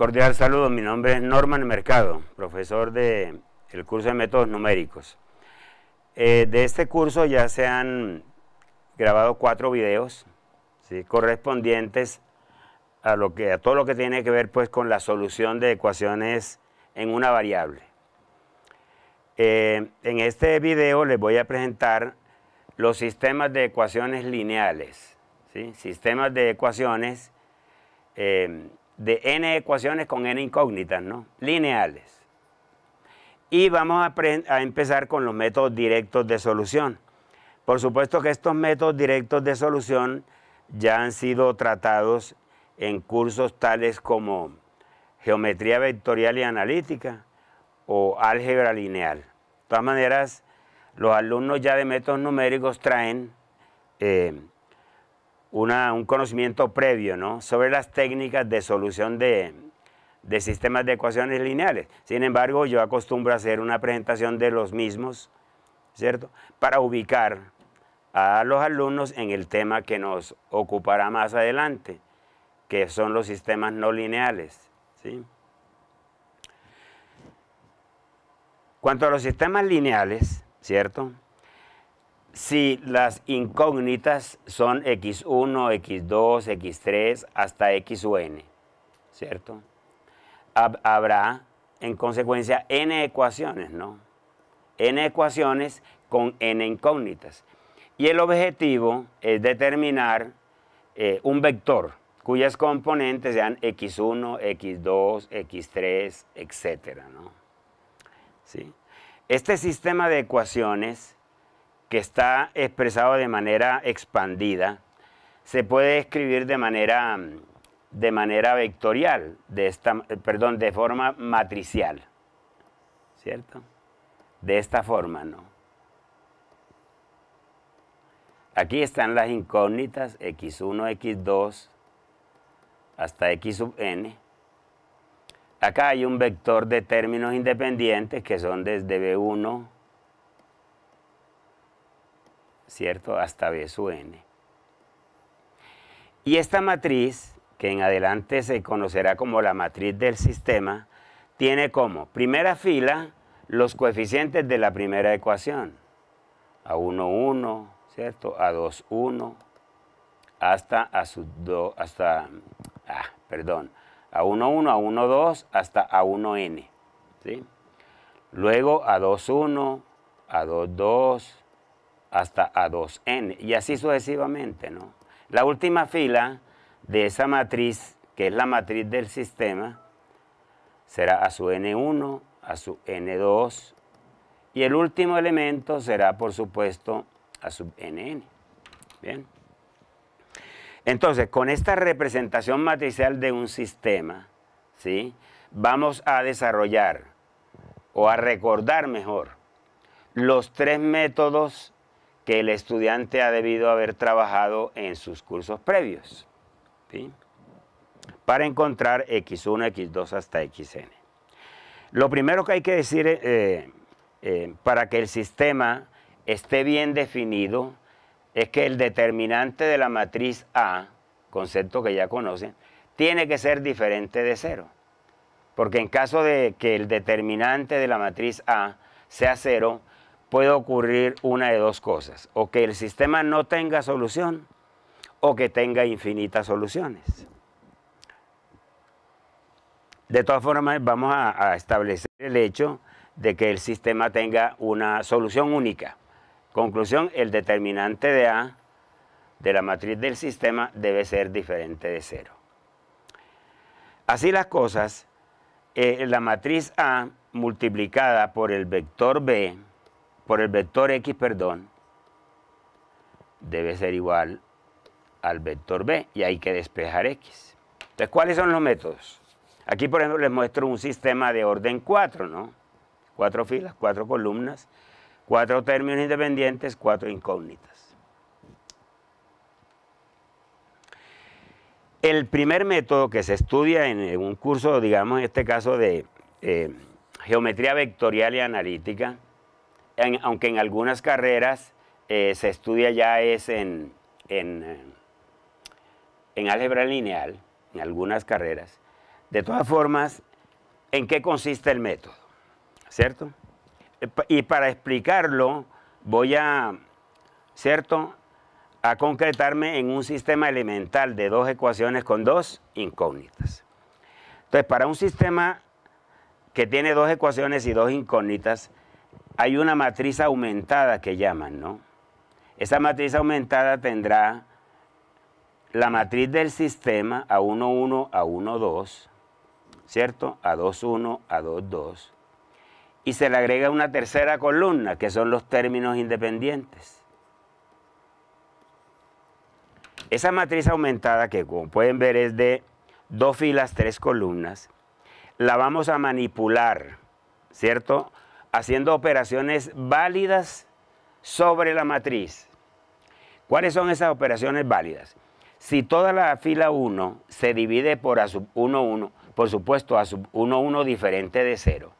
Cordial saludo, mi nombre es Norman Mercado, profesor del el curso de métodos numéricos. Eh, de este curso ya se han grabado cuatro videos ¿sí? correspondientes a, lo que, a todo lo que tiene que ver pues, con la solución de ecuaciones en una variable. Eh, en este video les voy a presentar los sistemas de ecuaciones lineales, ¿sí? sistemas de ecuaciones eh, de n ecuaciones con n incógnitas, ¿no? Lineales. Y vamos a, empezar con los métodos directos de solución. Por supuesto que estos métodos directos de solución ya han sido tratados en cursos tales como geometría vectorial y analítica o álgebra lineal. De todas maneras, los alumnos ya de métodos numéricos traen eh, un conocimiento previo ¿no? sobre las técnicas de solución de, de sistemas de ecuaciones lineales. Sin embargo, yo acostumbro a hacer una presentación de los mismos, ¿cierto? Para ubicar a los alumnos en el tema que nos ocupará más adelante, que son los sistemas no lineales. ¿sí? Cuanto a los sistemas lineales, ¿cierto? si las incógnitas son X1, X2, X3, hasta XUN, ¿cierto? habrá, en consecuencia, N ecuaciones, ¿no? N ecuaciones con N incógnitas. Y el objetivo es determinar eh, un vector cuyas componentes sean X1, X2, X3, etc. ¿no? ¿Sí? Este sistema de ecuaciones que está expresado de manera expandida, se puede escribir de manera, de manera vectorial, de esta, perdón, de forma matricial, ¿cierto? De esta forma, ¿no? Aquí están las incógnitas x1, x2, hasta x sub n. Acá hay un vector de términos independientes que son desde b1 ¿cierto? Hasta B sub n. Y esta matriz, que en adelante se conocerá como la matriz del sistema, tiene como primera fila los coeficientes de la primera ecuación. A1, 1, ¿cierto? A2, 1, hasta a 2, hasta, ah, perdón, A1, 1, A1, 2, hasta A1, n, ¿sí? Luego A2, 1, A2, 2, hasta A2N y así sucesivamente. ¿no? La última fila de esa matriz, que es la matriz del sistema, será A su N1, A su N2 y el último elemento será, por supuesto, A su NN. Bien. Entonces, con esta representación matricial de un sistema, ¿sí? vamos a desarrollar o a recordar mejor los tres métodos que el estudiante ha debido haber trabajado en sus cursos previos para encontrar X1, X2 hasta XN. Lo primero que hay que decir eh, eh, para que el sistema esté bien definido es que el determinante de la matriz A, concepto que ya conocen, tiene que ser diferente de cero. Porque en caso de que el determinante de la matriz A sea cero, puede ocurrir una de dos cosas, o que el sistema no tenga solución o que tenga infinitas soluciones. De todas formas, vamos a, establecer el hecho de que el sistema tenga una solución única. Conclusión, el determinante de A de la matriz del sistema debe ser diferente de cero. Así las cosas, eh, la matriz A multiplicada por el vector B por el vector X, perdón, debe ser igual al vector B y hay que despejar X. Entonces, ¿cuáles son los métodos? Aquí, por ejemplo, les muestro un sistema de orden 4, ¿no? Cuatro filas, cuatro columnas, cuatro términos independientes, cuatro incógnitas. El primer método que se estudia en un curso, digamos, en este caso de eh, geometría vectorial y analítica, aunque en algunas carreras eh, se estudia ya es eh, en, álgebra lineal, en algunas carreras. De todas formas, ¿en qué consiste el método? ¿Cierto? Eh, y para explicarlo, voy a, ¿cierto? A concretarme en un sistema elemental de dos ecuaciones con dos incógnitas. Entonces, para un sistema que tiene dos ecuaciones y dos incógnitas, hay una matriz aumentada que llaman, ¿no? Esa matriz aumentada tendrá la matriz del sistema A1-1, A1-2, ¿cierto? A2-1, A2-2. Y se le agrega una tercera columna, que son los términos independientes. Esa matriz aumentada, que como pueden ver es de dos filas, tres columnas, la vamos a manipular, ¿cierto? haciendo operaciones válidas sobre la matriz. ¿Cuáles son esas operaciones válidas? Si toda la fila 1 se divide por A sub 1, 1, por supuesto A sub 1, 1 diferente de 0.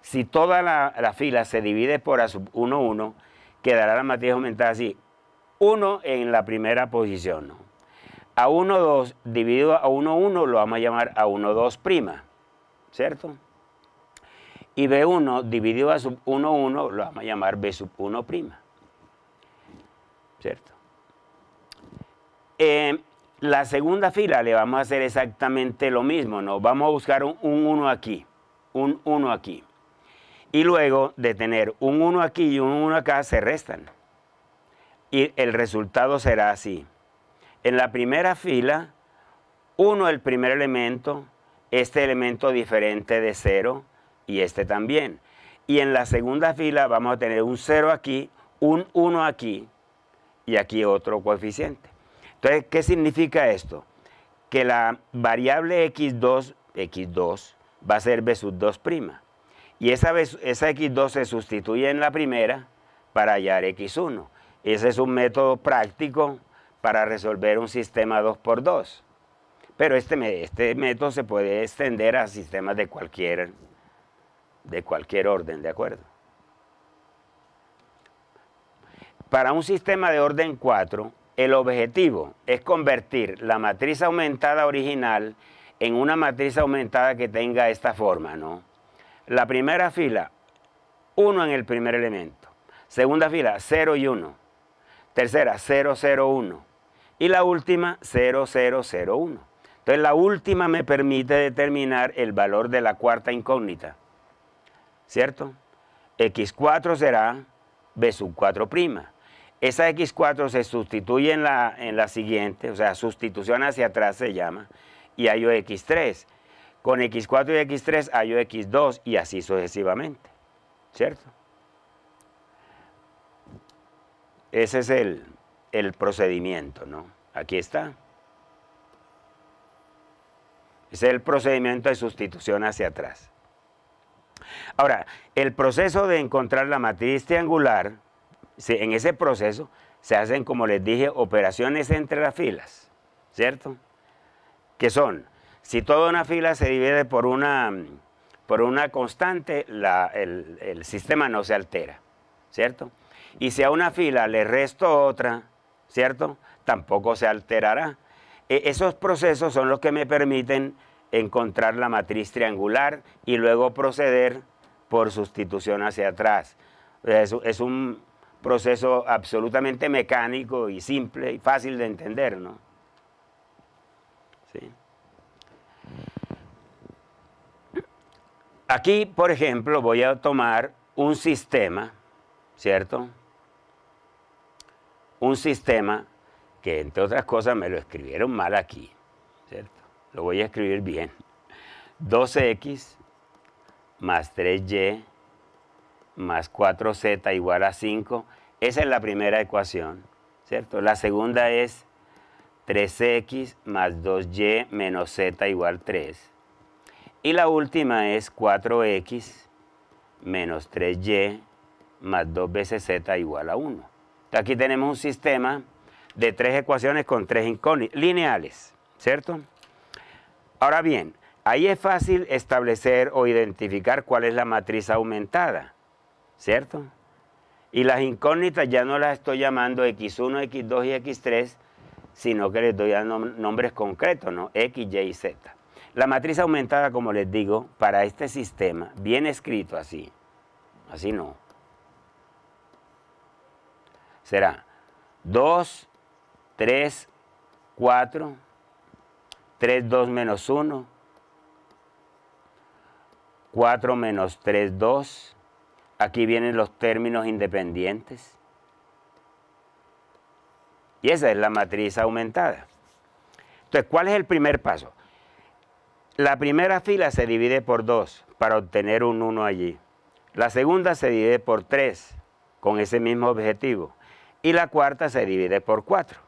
Si toda la, fila se divide por A sub 1, 1, quedará la matriz aumentada así. 1 en la primera posición. A 1, 2 dividido a 1, 1 lo vamos a llamar a 1, 2 prima. ¿Cierto? Y B1 dividido a sub 1, 1 lo vamos a llamar B 1 prima. ¿Cierto? Eh, la segunda fila le vamos a hacer exactamente lo mismo, ¿no? Vamos a buscar un 1 aquí, un 1 aquí. Y luego de tener un 1 aquí y un 1 acá, se restan. Y el resultado será así. En la primera fila, 1 el primer elemento, este elemento diferente de 0, y este también. Y en la segunda fila vamos a tener un 0 aquí, un 1 aquí y aquí otro coeficiente. Entonces, ¿qué significa esto? Que la variable x2, x2 va a ser b sub 2 prima. Y esa, esa x2 se sustituye en la primera para hallar x1. Ese es un método práctico para resolver un sistema 2x2. Pero este, este método se puede extender a sistemas de cualquier de cualquier orden, ¿de acuerdo? Para un sistema de orden 4, el objetivo es convertir la matriz aumentada original en una matriz aumentada que tenga esta forma, ¿no? La primera fila, 1 en el primer elemento. Segunda fila, 0 y 1. Tercera, 0, 0, 1. Y la última, 0, 0, 0, 1. Entonces la última me permite determinar el valor de la cuarta incógnita. ¿cierto? X4 será B sub 4 prima. Esa X4 se sustituye en la, siguiente, o sea, sustitución hacia atrás se llama, y hay X3. Con X4 y X3 hay un X2 y así sucesivamente, ¿cierto? Ese es el, el procedimiento, ¿no? Aquí está. Ese es el procedimiento de sustitución hacia atrás. Ahora, el proceso de encontrar la matriz triangular, en ese proceso se hacen, como les dije, operaciones entre las filas, ¿cierto? Que son, si toda una fila se divide por una, por una constante, el, sistema no se altera, ¿cierto? Y si a una fila le resto otra, ¿cierto? Tampoco se alterará. E, esos procesos son los que me permiten encontrar la matriz triangular y luego proceder por sustitución hacia atrás. Es, un proceso absolutamente mecánico y simple y fácil de entender, ¿no? Aquí, por ejemplo, voy a tomar un sistema, ¿cierto? Un sistema que, entre otras cosas, me lo escribieron mal aquí lo voy a escribir bien, 12 x más 3y más 4z igual a 5. Esa es la primera ecuación, ¿cierto? La segunda es 3x más 2y menos z igual 3. Y la última es 4x menos 3y más 2 veces z igual a 1. aquí tenemos un sistema de tres ecuaciones con tres lineales, ¿cierto? Ahora bien, ahí es fácil establecer o identificar cuál es la matriz aumentada, ¿cierto? Y las incógnitas ya no las estoy llamando X1, X2 y X3, sino que les doy nombres concretos, ¿no? X, Y y Z. La matriz aumentada, como les digo, para este sistema, bien escrito así, así no, será 2, 3, 4, 3, 2 menos 1, 4 menos 3, 2. Aquí vienen los términos independientes. Y esa es la matriz aumentada. Entonces, ¿cuál es el primer paso? La primera fila se divide por 2 para obtener un 1 allí. La segunda se divide por 3 con ese mismo objetivo. Y la cuarta se divide por 4.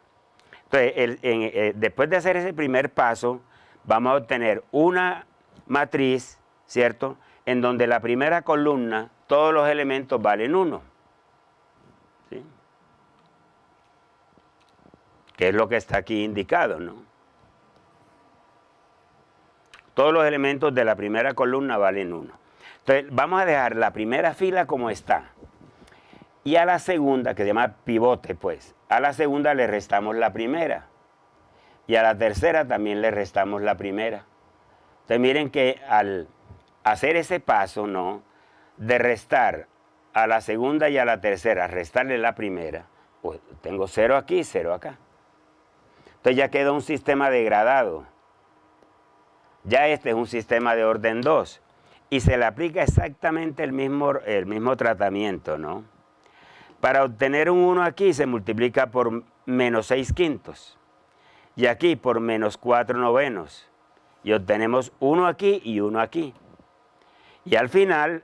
Entonces, eh, después de hacer ese primer paso, vamos a obtener una matriz, ¿cierto? En donde la primera columna, todos los elementos valen uno. ¿sí? Que es lo que está aquí indicado, ¿no? Todos los elementos de la primera columna valen uno. Entonces, vamos a dejar la primera fila como está. Y a la segunda, que se llama pivote, pues, a la segunda le restamos la primera. Y a la tercera también le restamos la primera. Entonces miren que al hacer ese paso, ¿no? De restar a la segunda y a la tercera, restarle la primera, pues tengo cero aquí, cero acá. Entonces ya queda un sistema degradado. Ya este es un sistema de orden 2 y se le aplica exactamente el mismo, el mismo tratamiento, ¿no? Para obtener un 1 aquí se multiplica por menos 6 quintos. Y aquí por menos 4 novenos. Y obtenemos 1 aquí y 1 aquí. Y al final,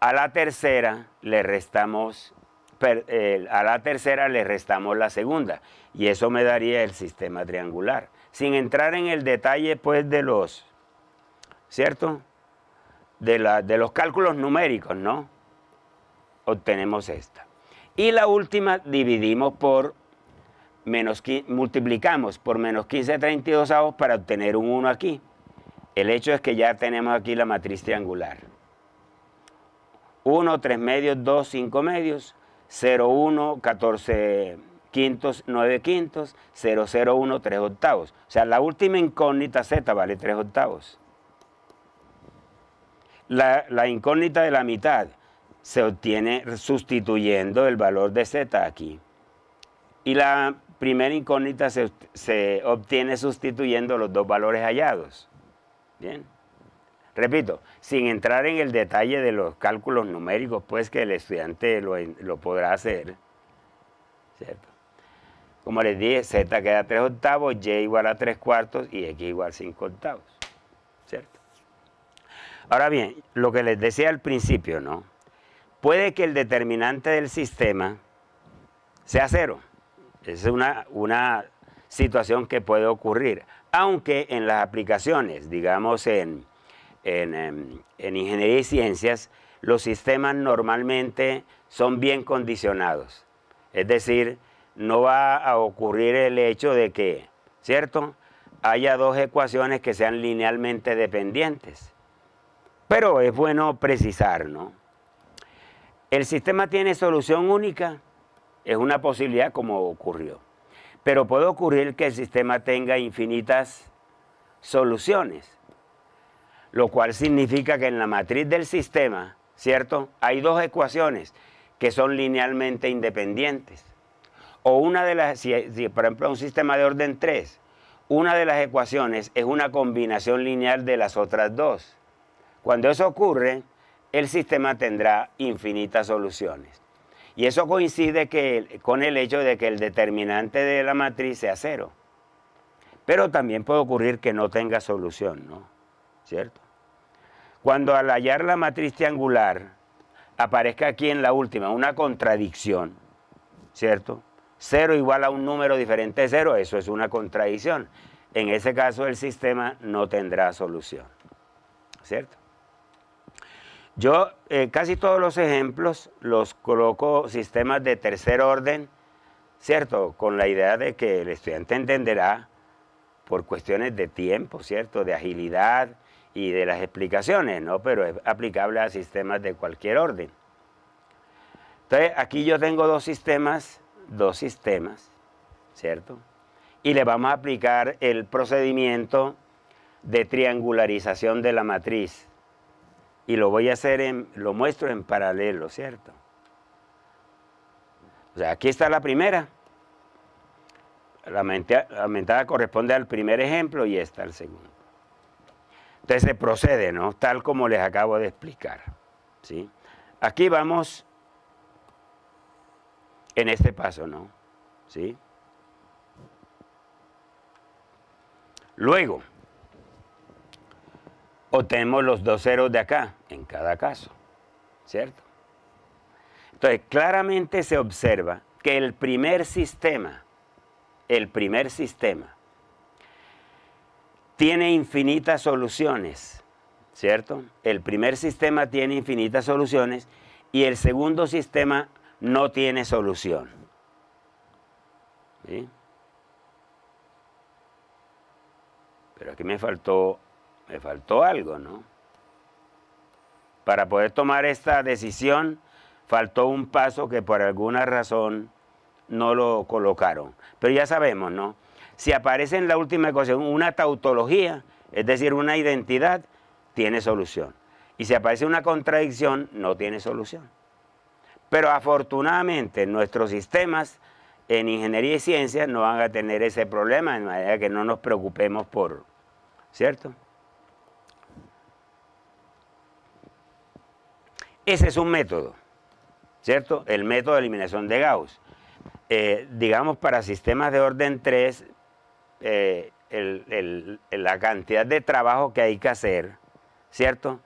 a la tercera le restamos, a la tercera le restamos la segunda. Y eso me daría el sistema triangular. Sin entrar en el detalle pues de los, ¿cierto? De, de los cálculos numéricos, ¿no? obtenemos esta. Y la última dividimos por menos, multiplicamos por menos 15 32 avos para obtener un 1 aquí. El hecho es que ya tenemos aquí la matriz triangular. 1, 3 medios, 2, 5 medios, 0, 1, 14 quintos, 9 quintos, 0, 0, 1, 3 octavos. O sea, la última incógnita Z vale 3 octavos. La, la incógnita de la mitad se obtiene sustituyendo el valor de z aquí. Y la primera incógnita se, obtiene sustituyendo los dos valores hallados. Bien. Repito, sin entrar en el detalle de los cálculos numéricos, pues que el estudiante lo, lo podrá hacer. ¿Cierto? Como les dije, z queda 3 octavos, y igual a 3 cuartos y x igual a 5 octavos. ¿Cierto? Ahora bien, lo que les decía al principio, ¿no? puede que el determinante del sistema sea cero. Es una, situación que puede ocurrir. Aunque en las aplicaciones, digamos en, em, en ingeniería y ciencias, los sistemas normalmente son bien condicionados. Es decir, no va a ocurrir el hecho de que, ¿cierto? Haya dos ecuaciones que sean linealmente dependientes. Pero es bueno precisar, ¿no? El sistema tiene solución única, es una posibilidad como ocurrió. Pero puede ocurrir que el sistema tenga infinitas soluciones, lo cual significa que en la matriz del sistema, ¿cierto? Hay dos ecuaciones que son linealmente independientes. O una de las, si, por ejemplo un sistema de orden 3, una de las ecuaciones es una combinación lineal de las otras dos. Cuando eso ocurre, el sistema tendrá infinitas soluciones. Y eso coincide con el hecho de que el determinante de la matriz sea cero. Pero también puede ocurrir que no tenga solución, ¿no? ¿Cierto? Cuando al hallar la matriz triangular aparezca aquí en la última una contradicción, ¿cierto? Cero igual a un número diferente de cero, eso es una contradicción. En ese caso el sistema no tendrá solución, ¿cierto? Yo eh, casi todos los ejemplos los coloco sistemas de tercer orden, ¿cierto? Con la idea de que el estudiante entenderá por cuestiones de tiempo, ¿cierto? De agilidad y de las explicaciones, ¿no? Pero es aplicable a sistemas de cualquier orden. Entonces, aquí yo tengo dos sistemas, dos sistemas, ¿cierto? Y le vamos a aplicar el procedimiento de triangularización de la matriz y lo voy a hacer, en, lo muestro en paralelo, ¿cierto? O sea, aquí está la primera. La, mentada, corresponde al primer ejemplo y está al segundo. Entonces se procede, ¿no? Tal como les acabo de explicar, ¿sí? Aquí vamos en este paso, ¿no? ¿Sí? Luego, o tenemos los dos ceros de acá, en cada caso, ¿cierto? Entonces, claramente se observa que el primer sistema, el primer sistema, tiene infinitas soluciones, ¿cierto? El primer sistema tiene infinitas soluciones y el segundo sistema no tiene solución. Pero aquí me faltó me faltó algo, ¿no? Para poder tomar esta decisión, faltó un paso que por alguna razón no lo colocaron. Pero ya sabemos, ¿no? Si aparece en la última ecuación una tautología, es decir, una identidad, tiene solución. Y si aparece una contradicción, no tiene solución. Pero afortunadamente nuestros sistemas en ingeniería y ciencia no van a tener ese problema, de manera que no nos preocupemos por, ¿cierto? Ese es un método, ¿cierto? El método de eliminación de Gauss. Eh, digamos, para sistemas de orden 3, eh, la cantidad de trabajo que hay que hacer, ¿cierto?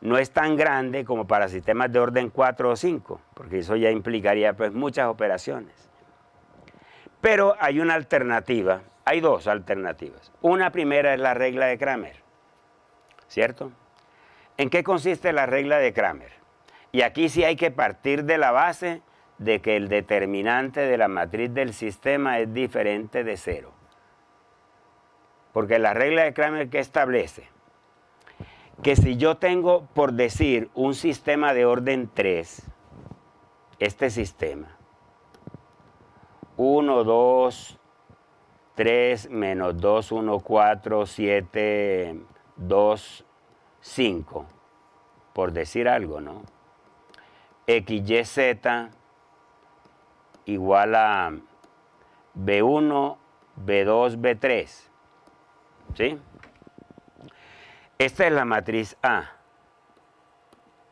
No es tan grande como para sistemas de orden 4 o 5, porque eso ya implicaría pues, muchas operaciones. Pero hay una alternativa, hay dos alternativas. Una primera es la regla de Kramer, ¿cierto? ¿En qué consiste la regla de Kramer? Y aquí sí hay que partir de la base de que el determinante de la matriz del sistema es diferente de cero. Porque la regla de Kramer que establece que si yo tengo, por decir, un sistema de orden 3, este sistema, 1, 2, 3, menos 2, 1, 4, 7, 2, 5, por decir algo, ¿no? XYZ igual a B1, B2, B3. ¿Sí? Esta es la matriz A.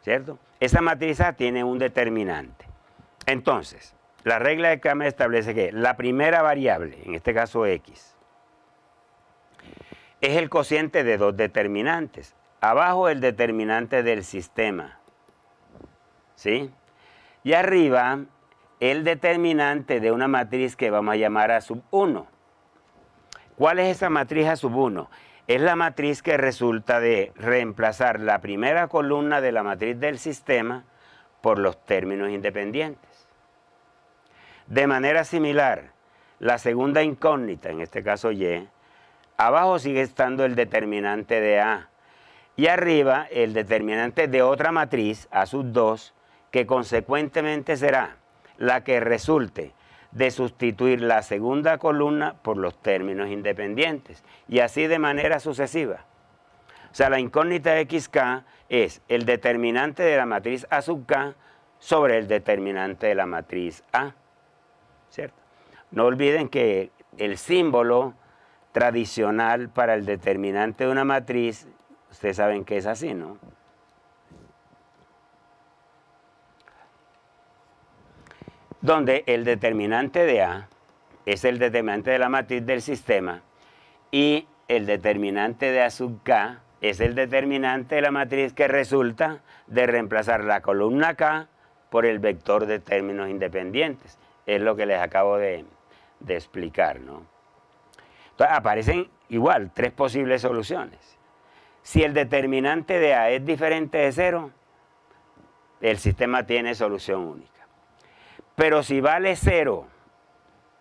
¿Cierto? Esta matriz A tiene un determinante. Entonces, la regla de Cama establece que la primera variable, en este caso X, es el cociente de dos determinantes. Abajo el determinante del sistema. ¿sí? Y arriba, el determinante de una matriz que vamos a llamar A sub 1. ¿Cuál es esa matriz A sub 1? Es la matriz que resulta de reemplazar la primera columna de la matriz del sistema por los términos independientes. De manera similar, la segunda incógnita, en este caso Y, abajo sigue estando el determinante de A y arriba el determinante de otra matriz, A sub 2, que consecuentemente será la que resulte de sustituir la segunda columna por los términos independientes y así de manera sucesiva. O sea, la incógnita xk es el determinante de la matriz A sub k sobre el determinante de la matriz A. ¿Cierto? No olviden que el símbolo tradicional para el determinante de una matriz, ustedes saben que es así, ¿no? donde el determinante de A es el determinante de la matriz del sistema y el determinante de A sub K es el determinante de la matriz que resulta de reemplazar la columna K por el vector de términos independientes. Es lo que les acabo de, explicar, Entonces, aparecen igual tres posibles soluciones. Si el determinante de A es diferente de cero, el sistema tiene solución única. Pero si vale cero,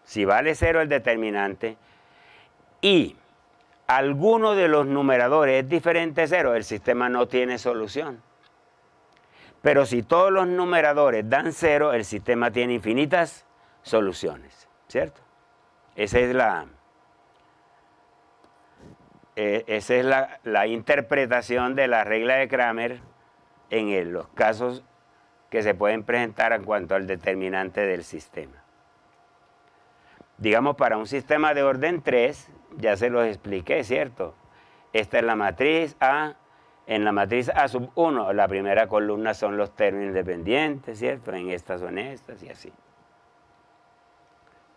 si vale cero el determinante, y alguno de los numeradores es diferente a cero, el sistema no tiene solución. Pero si todos los numeradores dan cero, el sistema tiene infinitas soluciones, ¿cierto? Esa es la, e, esa es la, interpretación de la regla de Kramer en los casos que se pueden presentar en cuanto al determinante del sistema. Digamos, para un sistema de orden 3, ya se los expliqué, ¿cierto? Esta es la matriz A, en la matriz A sub 1, la primera columna son los términos independientes, ¿cierto? En estas son estas y así.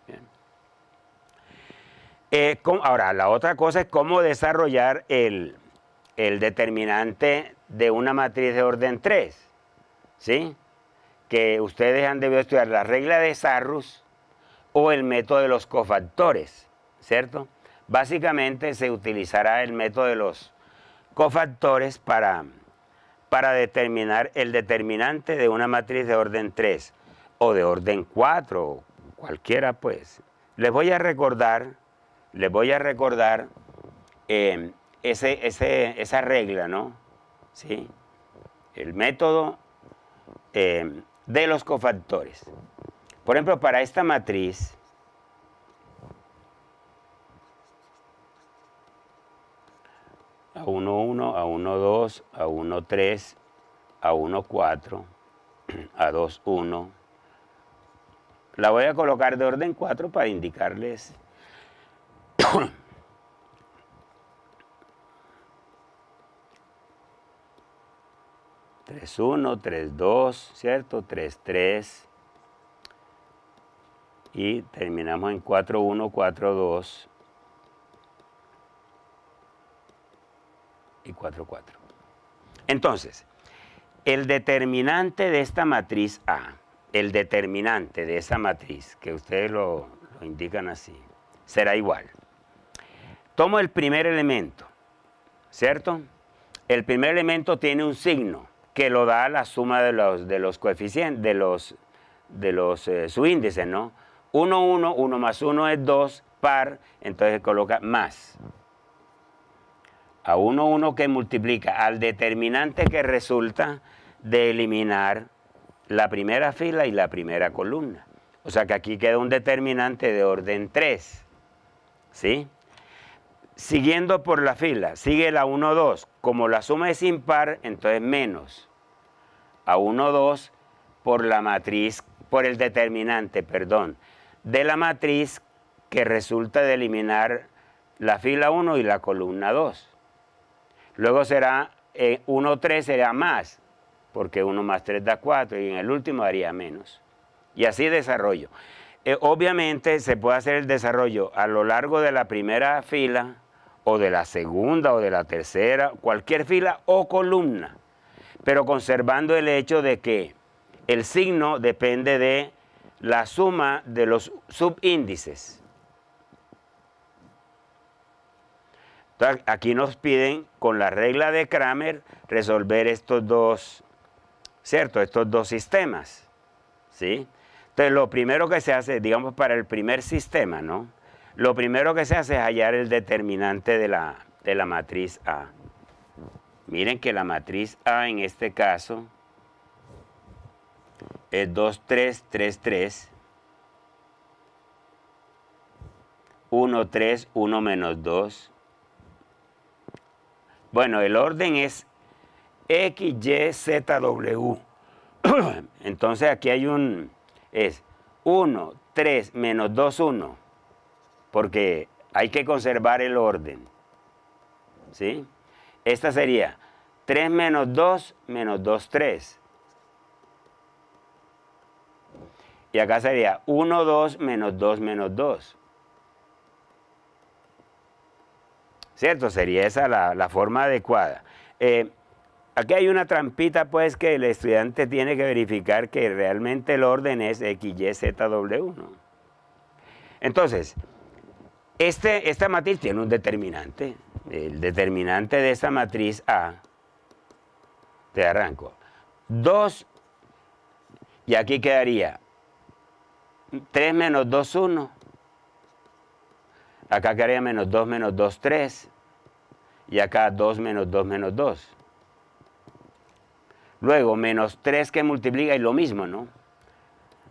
Bien. Eh, ahora, la otra cosa es cómo desarrollar el determinante de una matriz de orden 3, ¿sí? que ustedes han debido estudiar la regla de Sarrus o el método de los cofactores, ¿cierto? Básicamente se utilizará el método de los cofactores para, para determinar el determinante de una matriz de orden 3 o de orden 4, cualquiera pues. Les voy a recordar, les voy a recordar eh, ese, esa regla, ¿no? ¿Sí? El método eh, de los cofactores. Por ejemplo, para esta matriz, a 1,1, a 2 a 1,3, a 1,4, a 2,1. La voy a colocar de orden 4 para indicarles 3-1, 3-2, ¿cierto? 3-3. Y terminamos en 4-1, 4-2. Y 4-4. Entonces, el determinante de esta matriz A, el determinante de esa matriz, que ustedes lo, lo indican así, será igual. Tomo el primer elemento, ¿cierto? El primer elemento tiene un signo que lo da la suma de los, coeficientes, de los, eh, subíndices, ¿no? 1, 1, 1 más 1 es 2, par, entonces coloca más. A 1, 1 que multiplica al determinante que resulta de eliminar la primera fila y la primera columna. O sea que aquí queda un determinante de orden 3, ¿sí? Siguiendo por la fila, sigue la 1, 2. Como la suma es impar, entonces menos a 1, 2 por la matriz, por el determinante, perdón, de la matriz que resulta de eliminar la fila 1 y la columna 2. Luego será 1, eh, 3 será más, porque 1 más 3 da 4 y en el último daría menos. Y así desarrollo. Eh, obviamente se puede hacer el desarrollo a lo largo de la primera fila, o de la segunda o de la tercera, cualquier fila o columna, pero conservando el hecho de que el signo depende de la suma de los subíndices. Entonces, aquí nos piden con la regla de Kramer resolver estos dos, ¿cierto? Estos dos sistemas, ¿sí? Entonces lo primero que se hace, digamos, para el primer sistema, ¿no? Lo primero que se hace es hallar el determinante de la, matriz A. Miren que la matriz A en este caso es 2, 3, 3, 3. 1, 3, 1 menos 2. Bueno, el orden es X, Y, Z, W. Entonces aquí hay un... es 1, 3, menos 2, 1 porque hay que conservar el orden. ¿Sí? Esta sería 3 menos 2 menos 2, 3. Y acá sería 1, 2 menos 2 menos 2. ¿Cierto? Sería esa la, forma adecuada. Eh, aquí hay una trampita, pues, que el estudiante tiene que verificar que realmente el orden es X, Y, Z, W. Entonces, este, esta matriz tiene un determinante. El determinante de esta matriz A, te arranco, 2, y aquí quedaría 3 menos 2, 1. Acá quedaría menos 2 menos 2, 3. Y acá 2 menos 2 menos 2. Luego, menos 3 que multiplica y lo mismo, ¿no?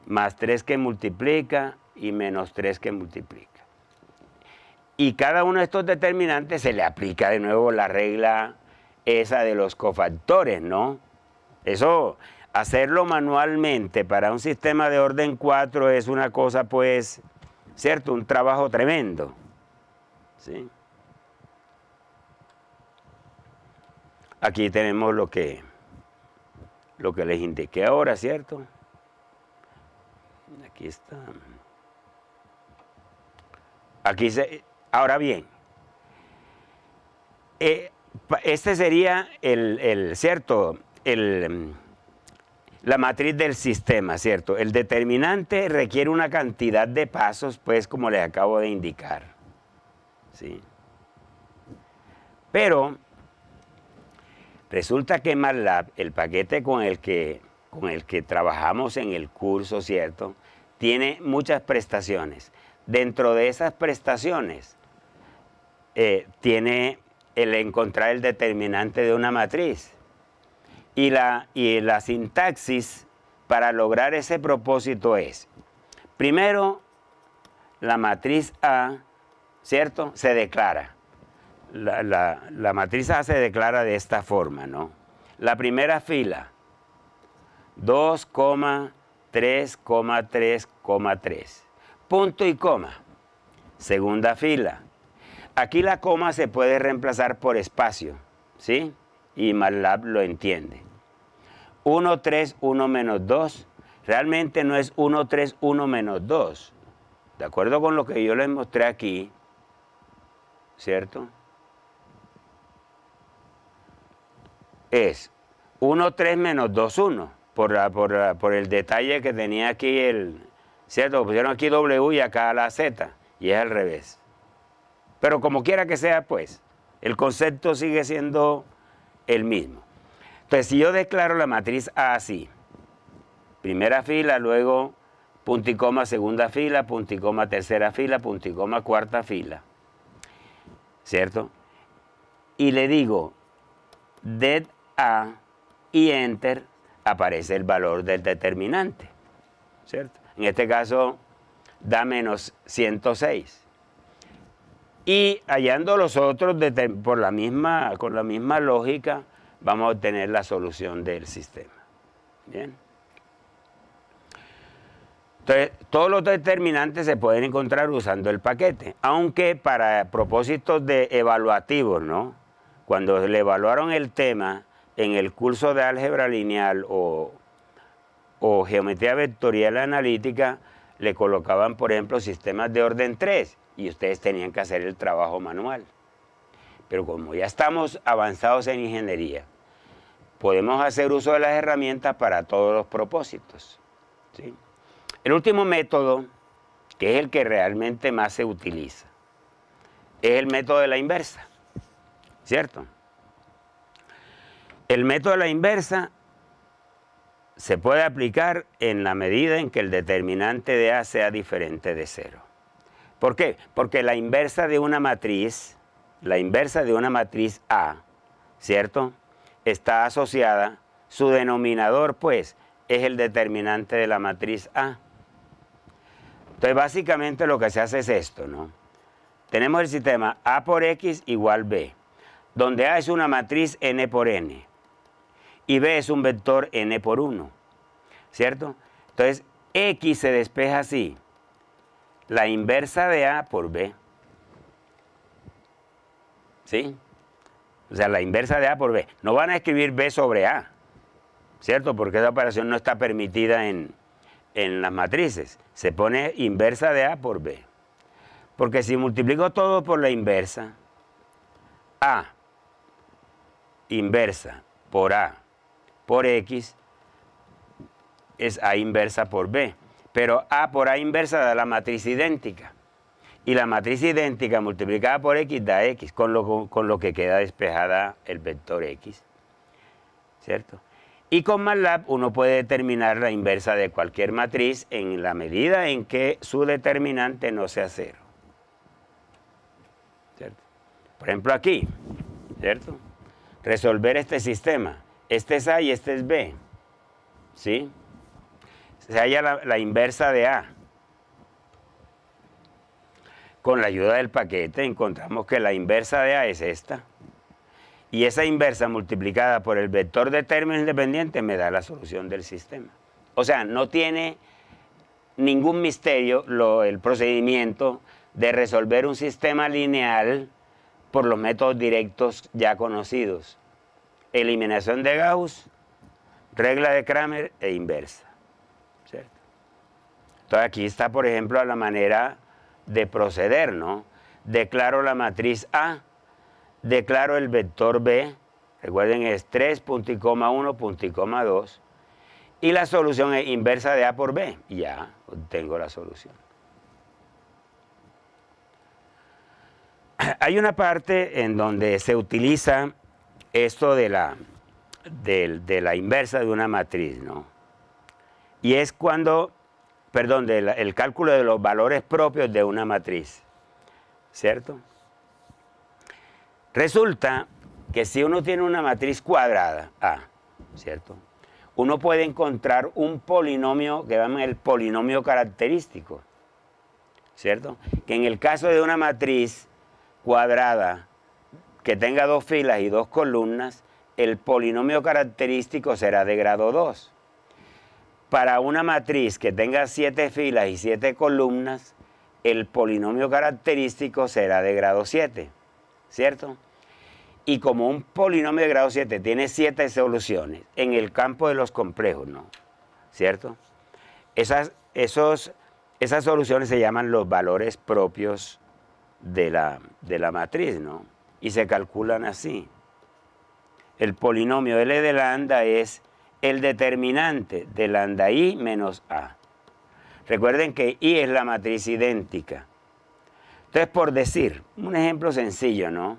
Más 3 que multiplica y menos 3 que multiplica. Y cada uno de estos determinantes se le aplica de nuevo la regla esa de los cofactores, ¿no? Eso, hacerlo manualmente para un sistema de orden 4 es una cosa, pues, ¿cierto? Un trabajo tremendo. ¿sí? Aquí tenemos lo que, lo que les indiqué ahora, ¿cierto? Aquí está. Aquí se, Ahora bien, eh, este sería el, cierto, mm, la matriz del sistema, ¿cierto? El determinante requiere una cantidad de pasos, pues como les acabo de indicar. ¿sí? Pero resulta que MATLAB, el paquete con el que, con el que trabajamos en el curso, ¿cierto? Tiene muchas prestaciones. Dentro de esas prestaciones eh, tiene el encontrar el determinante de una matriz. Y la, y la sintaxis para lograr ese propósito es, primero, la matriz A, ¿cierto? Se declara. La, la matriz A se declara de esta forma, ¿no? La primera fila, 2,3,3,3, punto y coma. Segunda fila, Aquí la coma se puede reemplazar por espacio, ¿sí? Y MATLAB lo entiende. 1, 3, 1 menos 2. Realmente no es 1, 3, 1 menos 2. De acuerdo con lo que yo les mostré aquí, ¿cierto? Es 1, 3 menos 2, 1. Por, por, por el detalle que tenía aquí el... ¿Cierto? Pusieron aquí W y acá la Z. Y es al revés. Pero como quiera que sea, pues, el concepto sigue siendo el mismo. Entonces, si yo declaro la matriz A así, primera fila, luego punto y coma segunda fila, punto y coma tercera fila, punto y coma cuarta fila, ¿cierto? Y le digo det A y enter, aparece el valor del determinante, ¿cierto? En este caso, da menos 106. Y hallando los otros por la misma, con la misma lógica, vamos a obtener la solución del sistema. Bien. Entonces, todos los determinantes se pueden encontrar usando el paquete, aunque para propósitos de evaluativos, ¿no? Cuando le evaluaron el tema en el curso de álgebra lineal o, o geometría vectorial analítica, le colocaban, por ejemplo, sistemas de orden 3 y ustedes tenían que hacer el trabajo manual. Pero como ya estamos avanzados en ingeniería, podemos hacer uso de las herramientas para todos los propósitos. El último método, que es el que realmente más se utiliza, es el método de la inversa, ¿cierto? El método de la inversa se puede aplicar en la medida en que el determinante de A sea diferente de cero. ¿Por qué? Porque la inversa de una matriz, la inversa de una matriz A, ¿cierto? Está asociada, su denominador pues es el determinante de la matriz A. Entonces básicamente lo que se hace es esto, ¿no? Tenemos el sistema A por X igual B, donde A es una matriz N por N y B es un vector N por 1, ¿cierto? Entonces X se despeja así la inversa de A por B. ¿Sí? O sea, la inversa de A por B. No van a escribir B sobre A, ¿cierto? Porque esa operación no está permitida en, en las matrices. Se pone inversa de A por B. Porque si multiplico todo por la inversa, A inversa por A por X es A inversa por B pero A por A inversa da la matriz idéntica. Y la matriz idéntica multiplicada por X da X, con lo, que queda despejada el vector X. ¿Cierto? Y con MATLAB uno puede determinar la inversa de cualquier matriz en la medida en que su determinante no sea cero. ¿Cierto? Por ejemplo aquí, ¿cierto? Resolver este sistema. Este es A y este es B. ¿Sí? se halla la, inversa de A. Con la ayuda del paquete encontramos que la inversa de A es esta. Y esa inversa multiplicada por el vector de términos independientes me da la solución del sistema. O sea, no tiene ningún misterio el procedimiento de resolver un sistema lineal por los métodos directos ya conocidos. Eliminación de Gauss, regla de Kramer e inversa. Entonces aquí está, por ejemplo, la manera de proceder, ¿no? Declaro la matriz A, declaro el vector B, recuerden es 3, y 2, y la solución es inversa de A por B, ya tengo la solución. Hay una parte en donde se utiliza esto de la, de la inversa de una matriz, ¿no? Y es cuando perdón, del el cálculo de los valores propios de una matriz. ¿Cierto? Resulta que si uno tiene una matriz cuadrada, A, ¿cierto? Uno puede encontrar un polinomio que llaman el polinomio característico, ¿cierto? Que en el caso de una matriz cuadrada que tenga dos filas y dos columnas, el polinomio característico será de grado 2 para una matriz que tenga siete filas y siete columnas, el polinomio característico será de grado 7, ¿cierto? Y como un polinomio de grado 7 tiene siete soluciones, en el campo de los complejos, ¿no? ¿Cierto? Esas, esos, esas soluciones se llaman los valores propios de la, de la matriz, ¿no? Y se calculan así. El polinomio L de lambda es el determinante lambda I menos A. Recuerden que I es la matriz idéntica. Entonces, por decir, un ejemplo sencillo, ¿no?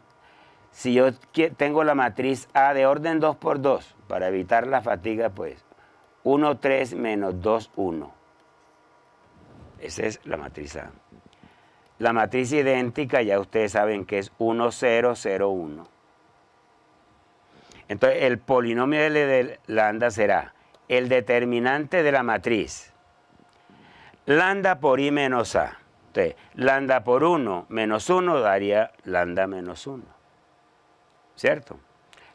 Si yo tengo la matriz A de orden 2 por 2, para evitar la fatiga, pues 1, 3 menos 2, 1. Esa es la matriz A. La matriz idéntica ya ustedes saben que es 1, 0, 0, 1. Entonces, el polinomio L de lambda será el determinante de la matriz. Lambda por I menos A. Entonces, lambda por 1 menos 1 daría lambda menos 1. ¿Cierto?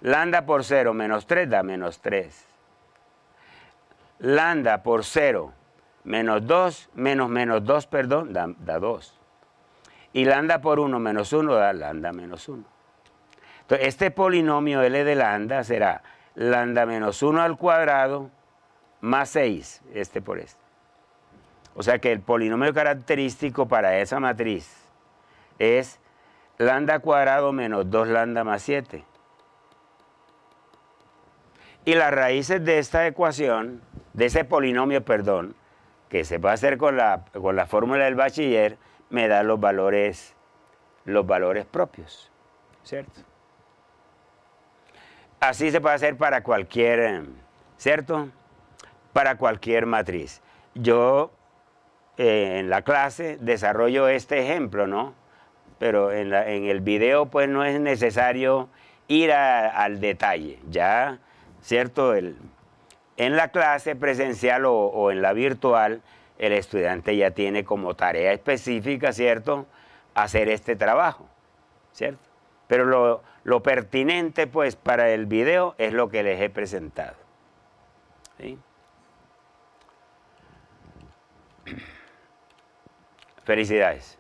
Lambda por 0 menos 3 da menos 3. Lambda por 0 menos 2, menos menos 2, perdón, da, da 2. Y lambda por 1 menos 1 da lambda menos 1. Entonces, este polinomio L de lambda será lambda menos 1 al cuadrado más 6, este por este. O sea que el polinomio característico para esa matriz es lambda cuadrado menos 2 lambda más 7. Y las raíces de esta ecuación, de ese polinomio, perdón, que se va a hacer con la, con la fórmula del bachiller, me da los valores, los valores propios, ¿cierto? Así se puede hacer para cualquier, eh, ¿cierto? Para cualquier matriz. Yo eh, en la clase desarrollo este ejemplo, ¿no? Pero en, el video pues no es necesario ir al detalle, ¿ya? ¿Cierto? El, en la clase presencial o, o en la virtual, el estudiante ya tiene como tarea específica, ¿cierto? Hacer este trabajo, ¿cierto? Pero lo, lo pertinente pues para el video es lo que les he presentado. Felicidades.